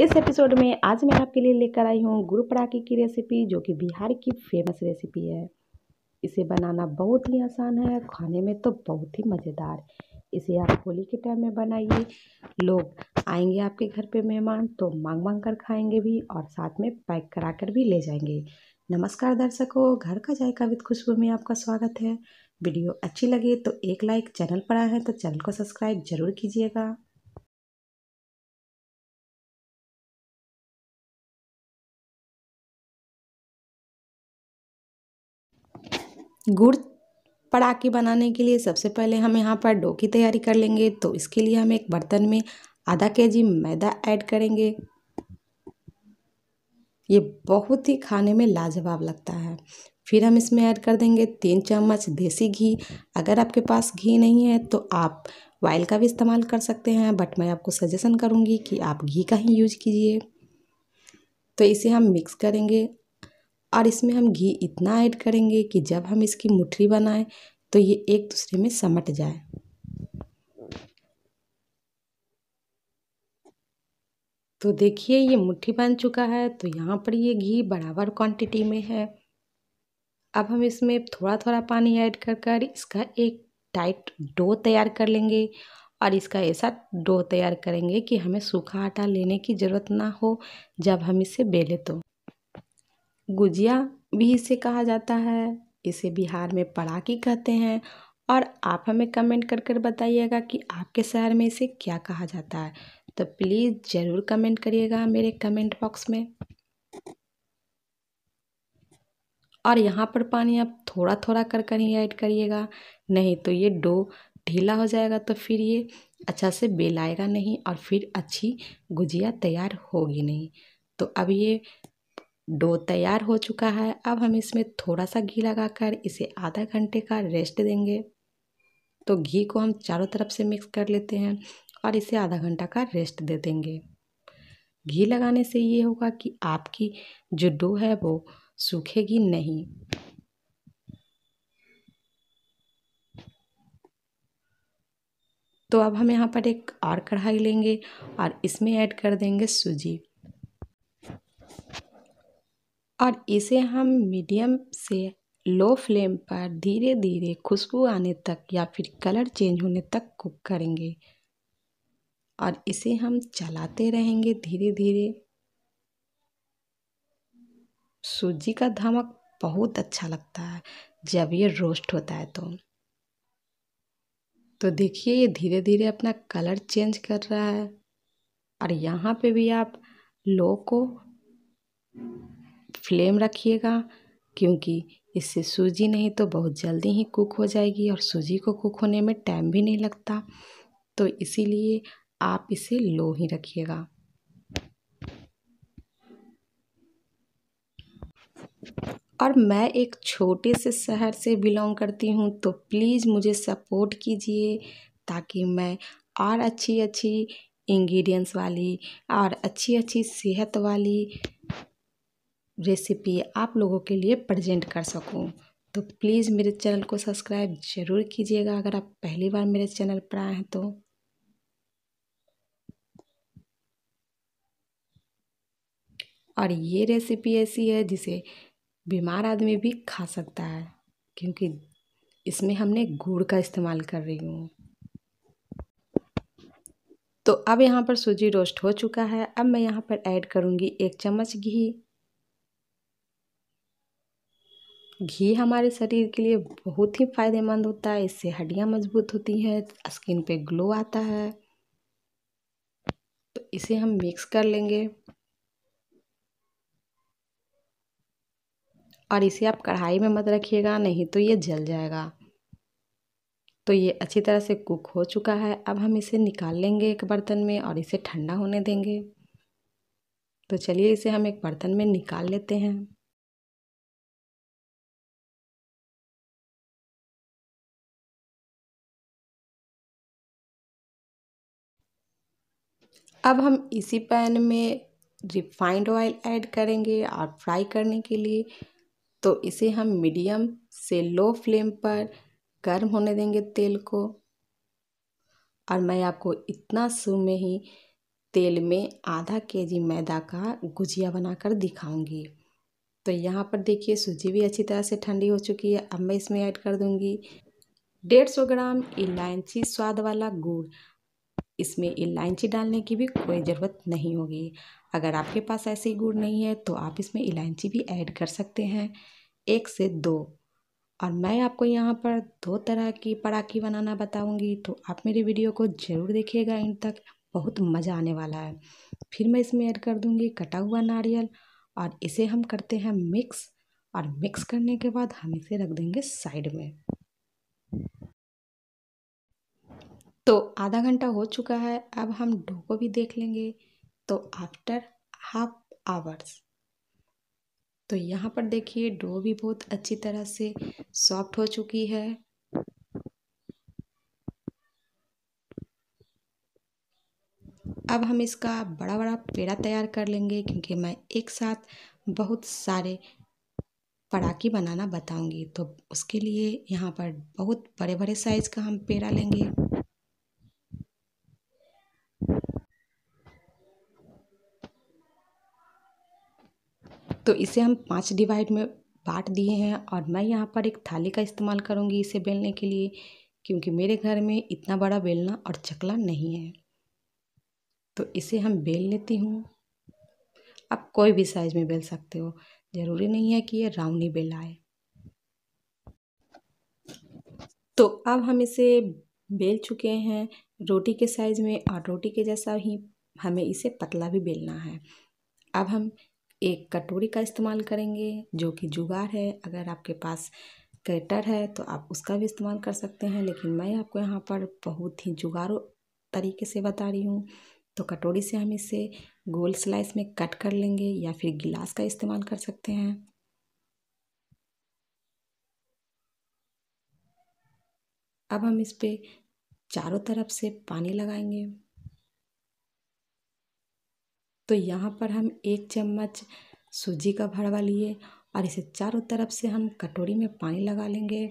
इस एपिसोड में आज मैं आपके लिए लेकर आई हूँ गुड़ पड़ाके की रेसिपी जो कि बिहार की फेमस रेसिपी है इसे बनाना बहुत ही आसान है खाने में तो बहुत ही मज़ेदार इसे आप होली के टाइम में बनाइए लोग आएंगे आपके घर पे मेहमान तो मांग मांग कर खाएंगे भी और साथ में पैक करा कर भी ले जाएंगे नमस्कार दर्शकों घर का जायका विद खुशबू में आपका स्वागत है वीडियो अच्छी लगे तो एक लाइक चैनल पर आए हैं तो चैनल को सब्सक्राइब जरूर कीजिएगा गुड़ पड़ाके बनाने के लिए सबसे पहले हम यहाँ पर डो की तैयारी कर लेंगे तो इसके लिए हम एक बर्तन में आधा के जी मैदा ऐड करेंगे ये बहुत ही खाने में लाजवाब लगता है फिर हम इसमें ऐड कर देंगे तीन चम्मच देसी घी अगर आपके पास घी नहीं है तो आप वाइल का भी इस्तेमाल कर सकते हैं बट मैं आपको सजेशन करूँगी कि आप घी का ही यूज कीजिए तो इसे हम मिक्स करेंगे और इसमें हम घी इतना ऐड करेंगे कि जब हम इसकी मुठरी बनाएं तो ये एक दूसरे में समट जाए तो देखिए ये मुट्ठी बन चुका है तो यहाँ पर ये घी बराबर क्वांटिटी में है अब हम इसमें थोड़ा थोड़ा पानी ऐड कर कर इसका एक टाइट डो तैयार कर लेंगे और इसका ऐसा डो तैयार करेंगे कि हमें सूखा आटा लेने की ज़रूरत ना हो जब हम इसे बेले तो गुजिया भी इसे कहा जाता है इसे बिहार में पड़ाकी कहते हैं और आप हमें कमेंट कर कर बताइएगा कि आपके शहर में इसे क्या कहा जाता है तो प्लीज़ ज़रूर कमेंट करिएगा मेरे कमेंट बॉक्स में और यहाँ पर पानी आप थोड़ा थोड़ा कर कर ही ऐड करिएगा नहीं तो ये डो ढीला हो जाएगा तो फिर ये अच्छा से बेलाएगा नहीं और फिर अच्छी गुजिया तैयार होगी नहीं तो अब ये डो तैयार हो चुका है अब हम इसमें थोड़ा सा घी लगाकर इसे आधा घंटे का रेस्ट देंगे तो घी को हम चारों तरफ से मिक्स कर लेते हैं और इसे आधा घंटा का रेस्ट दे देंगे घी लगाने से ये होगा कि आपकी जो डो है वो सूखेगी नहीं तो अब हम यहाँ पर एक और कढ़ाई लेंगे और इसमें ऐड कर देंगे सूजी और इसे हम मीडियम से लो फ्लेम पर धीरे धीरे खुशबू आने तक या फिर कलर चेंज होने तक कुक करेंगे और इसे हम चलाते रहेंगे धीरे धीरे सूजी का धमक बहुत अच्छा लगता है जब ये रोस्ट होता है तो तो देखिए ये धीरे धीरे अपना कलर चेंज कर रहा है और यहाँ पे भी आप लो को फ्लेम रखिएगा क्योंकि इससे सूजी नहीं तो बहुत जल्दी ही कुक हो जाएगी और सूजी को कुक होने में टाइम भी नहीं लगता तो इसीलिए आप इसे लो ही रखिएगा और मैं एक छोटे से शहर से बिलोंग करती हूँ तो प्लीज़ मुझे सपोर्ट कीजिए ताकि मैं और अच्छी अच्छी इंग्रेडिएंट्स वाली और अच्छी अच्छी सेहत वाली रेसिपी आप लोगों के लिए प्रजेंट कर सकूँ तो प्लीज़ मेरे चैनल को सब्सक्राइब ज़रूर कीजिएगा अगर आप पहली बार मेरे चैनल पर आए हैं तो और ये रेसिपी ऐसी है जिसे बीमार आदमी भी खा सकता है क्योंकि इसमें हमने गुड़ का इस्तेमाल कर रही हूँ तो अब यहाँ पर सूजी रोस्ट हो चुका है अब मैं यहाँ पर ऐड करूँगी एक चम्मच घी घी हमारे शरीर के लिए बहुत ही फायदेमंद होता है इससे हड्डियाँ मजबूत होती हैं स्किन पे ग्लो आता है तो इसे हम मिक्स कर लेंगे और इसे आप कढ़ाई में मत रखिएगा नहीं तो ये जल जाएगा तो ये अच्छी तरह से कुक हो चुका है अब हम इसे निकाल लेंगे एक बर्तन में और इसे ठंडा होने देंगे तो चलिए इसे हम एक बर्तन में निकाल लेते हैं अब हम इसी पैन में रिफाइंड ऑयल ऐड करेंगे और फ्राई करने के लिए तो इसे हम मीडियम से लो फ्लेम पर गर्म होने देंगे तेल को और मैं आपको इतना सु में ही तेल में आधा के जी मैदा का गुजिया बनाकर दिखाऊंगी तो यहाँ पर देखिए सूजी भी अच्छी तरह से ठंडी हो चुकी है अब मैं इसमें ऐड कर दूंगी डेढ़ सौ ग्राम इलायची स्वाद वाला गुड़ इसमें इलायची डालने की भी कोई ज़रूरत नहीं होगी अगर आपके पास ऐसी गुड़ नहीं है तो आप इसमें इलायची भी ऐड कर सकते हैं एक से दो और मैं आपको यहाँ पर दो तरह की पराकी बनाना बताऊँगी तो आप मेरे वीडियो को ज़रूर देखिएगा इन तक बहुत मज़ा आने वाला है फिर मैं इसमें ऐड कर दूँगी कटा हुआ नारियल और इसे हम करते हैं मिक्स और मिक्स करने के बाद हम इसे रख देंगे साइड में तो आधा घंटा हो चुका है अब हम डो को भी देख लेंगे तो आफ्टर हाफ आवर्स तो यहाँ पर देखिए डो भी बहुत अच्छी तरह से सॉफ्ट हो चुकी है अब हम इसका बड़ा बड़ा पेड़ा तैयार कर लेंगे क्योंकि मैं एक साथ बहुत सारे पड़ाकी बनाना बताऊंगी तो उसके लिए यहाँ पर बहुत बड़े बड़े साइज़ का हम पेड़ा लेंगे तो इसे हम पाँच डिवाइड में बांट दिए हैं और मैं यहाँ पर एक थाली का इस्तेमाल करूँगी इसे बेलने के लिए क्योंकि मेरे घर में इतना बड़ा बेलना और चकला नहीं है तो इसे हम बेल लेती हूँ आप कोई भी साइज़ में बेल सकते हो ज़रूरी नहीं है कि ये राउंड ही बेल आए तो अब हम इसे बेल चुके हैं रोटी के साइज़ में और रोटी के जैसा ही हमें इसे पतला भी बेलना है अब हम एक कटोरी का इस्तेमाल करेंगे जो कि जुगाड़ है अगर आपके पास कैटर है तो आप उसका भी इस्तेमाल कर सकते हैं लेकिन मैं आपको यहाँ पर बहुत ही जुगाड़ो तरीके से बता रही हूँ तो कटोरी से हम इसे गोल स्लाइस में कट कर लेंगे या फिर गिलास का इस्तेमाल कर सकते हैं अब हम इस पर चारों तरफ से पानी लगाएंगे तो यहाँ पर हम एक चम्मच सूजी का भरवा लिए और इसे चारों तरफ से हम कटोरी में पानी लगा लेंगे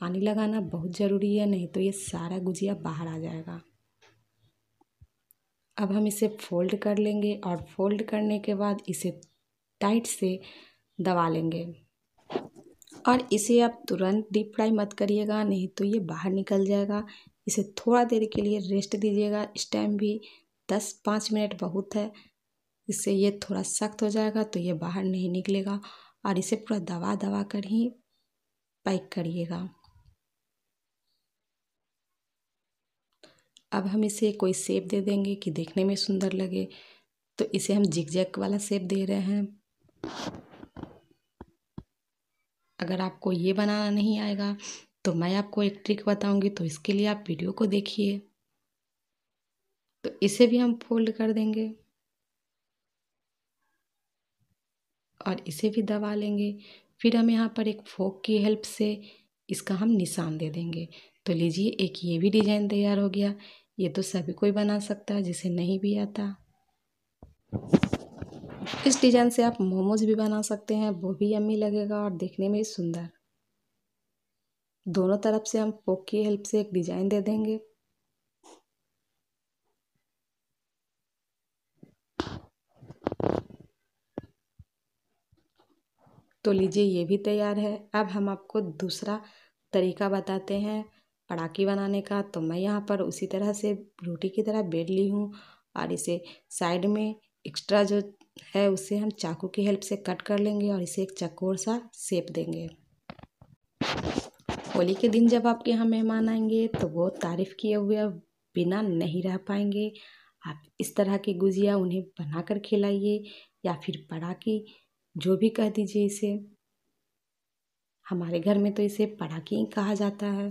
पानी लगाना बहुत ज़रूरी है नहीं तो ये सारा गुजिया बाहर आ जाएगा अब हम इसे फोल्ड कर लेंगे और फोल्ड करने के बाद इसे टाइट से दबा लेंगे और इसे आप तुरंत डीप फ्राई मत करिएगा नहीं तो ये बाहर निकल जाएगा इसे थोड़ा देर के लिए रेस्ट दीजिएगा इस टाइम भी दस पाँच मिनट बहुत है इससे ये थोड़ा सख्त हो जाएगा तो ये बाहर नहीं निकलेगा और इसे पूरा दबा दबा कर ही पैक करिएगा अब हम इसे कोई सेप दे देंगे कि देखने में सुंदर लगे तो इसे हम जिगजैग वाला सेप दे रहे हैं अगर आपको ये बनाना नहीं आएगा तो मैं आपको एक ट्रिक बताऊंगी तो इसके लिए आप वीडियो को देखिए तो इसे भी हम फोल्ड कर देंगे और इसे भी दबा लेंगे फिर हम यहाँ पर एक फोक की हेल्प से इसका हम निशान दे देंगे तो लीजिए एक ये भी डिज़ाइन तैयार हो गया ये तो सभी कोई बना सकता है जिसे नहीं भी आता इस डिज़ाइन से आप मोमोज भी बना सकते हैं वो भी यम्मी लगेगा और देखने में सुंदर दोनों तरफ से हम पोक की हेल्प से एक डिज़ाइन दे देंगे तो लीजिए ये भी तैयार है अब हम आपको दूसरा तरीका बताते हैं पड़ाकी बनाने का तो मैं यहाँ पर उसी तरह से रोटी की तरह बेल ली हूँ और इसे साइड में एक्स्ट्रा जो है उसे हम चाकू की हेल्प से कट कर लेंगे और इसे एक चकोर सा सेप देंगे होली के दिन जब आपके यहाँ मेहमान आएंगे तो वो तारीफ़ किए हुए बिना नहीं रह पाएंगे आप इस तरह की गुजिया उन्हें बना कर खिलाइए या फिर पड़ाकी जो भी कह दीजिए इसे हमारे घर में तो इसे पड़ाके ही कहा जाता है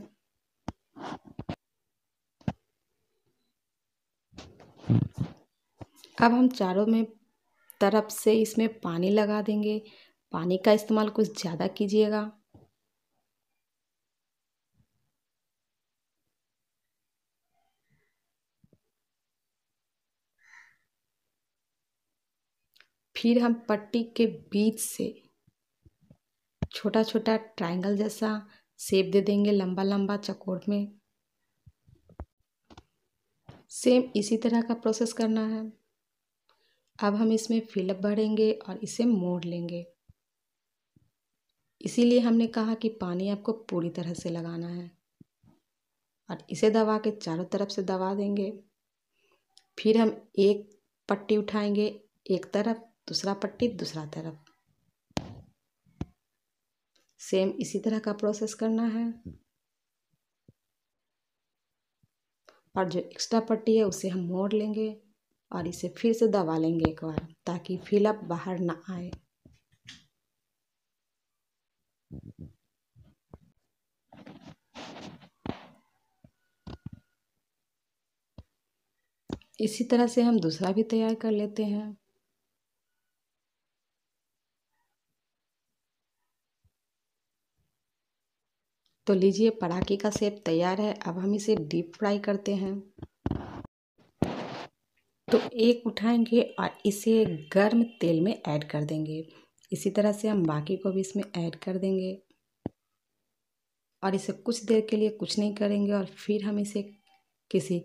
अब हम चारों में तरफ से इसमें पानी लगा देंगे पानी का इस्तेमाल कुछ ज़्यादा कीजिएगा फिर हम पट्टी के बीच से छोटा छोटा ट्रायंगल जैसा सेप दे देंगे लंबा लंबा चकोर में सेम इसी तरह का प्रोसेस करना है अब हम इसमें फिलअप भरेंगे और इसे मोड़ लेंगे इसीलिए हमने कहा कि पानी आपको पूरी तरह से लगाना है और इसे दबा के चारों तरफ से दबा देंगे फिर हम एक पट्टी उठाएंगे एक तरफ दूसरा पट्टी दूसरा तरफ सेम इसी तरह का प्रोसेस करना है और जो एक्स्ट्रा पट्टी है उसे हम मोड़ लेंगे और इसे फिर से दबा लेंगे एक बार ताकि फिलअप बाहर ना आए इसी तरह से हम दूसरा भी तैयार कर लेते हैं तो लीजिए पराठे का सेप तैयार है अब हम इसे डीप फ्राई करते हैं तो एक उठाएंगे और इसे गर्म तेल में ऐड कर देंगे इसी तरह से हम बाकी को भी इसमें ऐड कर देंगे और इसे कुछ देर के लिए कुछ नहीं करेंगे और फिर हम इसे किसी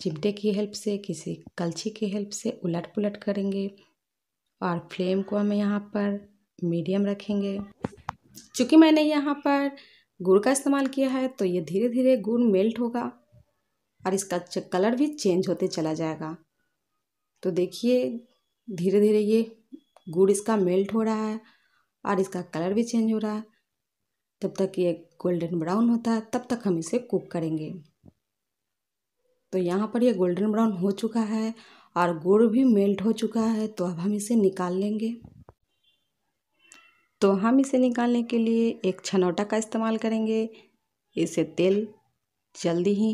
चिमटे की हेल्प से किसी कलछी की हेल्प से उलट पुलट करेंगे और फ्लेम को हम यहाँ पर मीडियम रखेंगे चूँकि मैंने यहाँ पर गुड़ का इस्तेमाल किया है तो ये धीरे धीरे गुड़ मेल्ट होगा और इसका कलर भी चेंज होते चला जाएगा तो देखिए धीरे धीरे ये गुड़ इसका मेल्ट हो रहा है और इसका कलर भी चेंज हो रहा है तब तक ये गोल्डन ब्राउन होता है तब तक हम इसे कुक करेंगे तो यहाँ पर ये गोल्डन ब्राउन हो चुका है और गुड़ भी मेल्ट हो चुका है तो अब हम इसे निकाल लेंगे तो हम इसे निकालने के लिए एक छनौटा का इस्तेमाल करेंगे इससे तेल जल्दी ही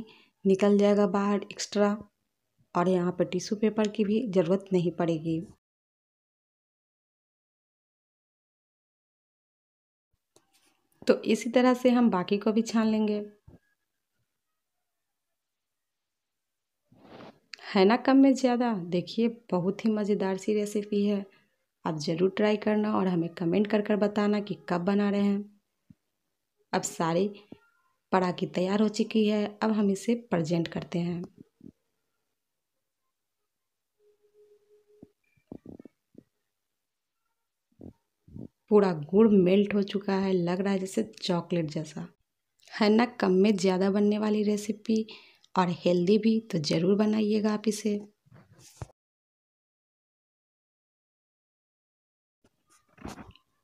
निकल जाएगा बाहर एक्स्ट्रा और यहाँ पर टिश्यू पेपर की भी ज़रूरत नहीं पड़ेगी तो इसी तरह से हम बाकी को भी छान लेंगे है ना कम में ज़्यादा देखिए बहुत ही मज़ेदार सी रेसिपी है आप ज़रूर ट्राई करना और हमें कमेंट कर कर बताना कि कब बना रहे हैं अब सारी पड़ाकी तैयार हो चुकी है अब हम इसे प्रजेंट करते हैं पूरा गुड़ मेल्ट हो चुका है लग रहा है जैसे चॉकलेट जैसा है ना कम में ज़्यादा बनने वाली रेसिपी और हेल्दी भी तो ज़रूर बनाइएगा आप इसे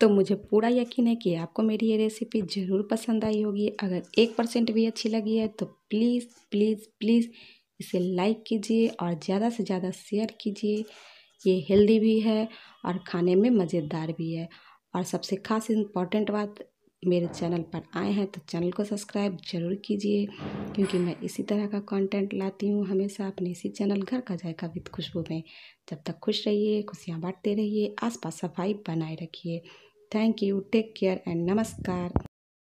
तो मुझे पूरा यकीन है कि आपको मेरी ये रेसिपी ज़रूर पसंद आई होगी अगर एक परसेंट भी अच्छी लगी है तो प्लीज़ प्लीज़ प्लीज़ इसे लाइक कीजिए और ज़्यादा से ज़्यादा शेयर कीजिए ये हेल्दी भी है और खाने में मज़ेदार भी है और सबसे खास इम्पॉर्टेंट बात मेरे चैनल पर आए हैं तो चैनल को सब्सक्राइब ज़रूर कीजिए क्योंकि मैं इसी तरह का कंटेंट लाती हूँ हमेशा अपने इसी चैनल घर का जायका विद खुशबू में जब तक खुश रहिए खुशियाँ बांटते रहिए आसपास सफाई बनाए रखिए Thank you. Take care and namaskar.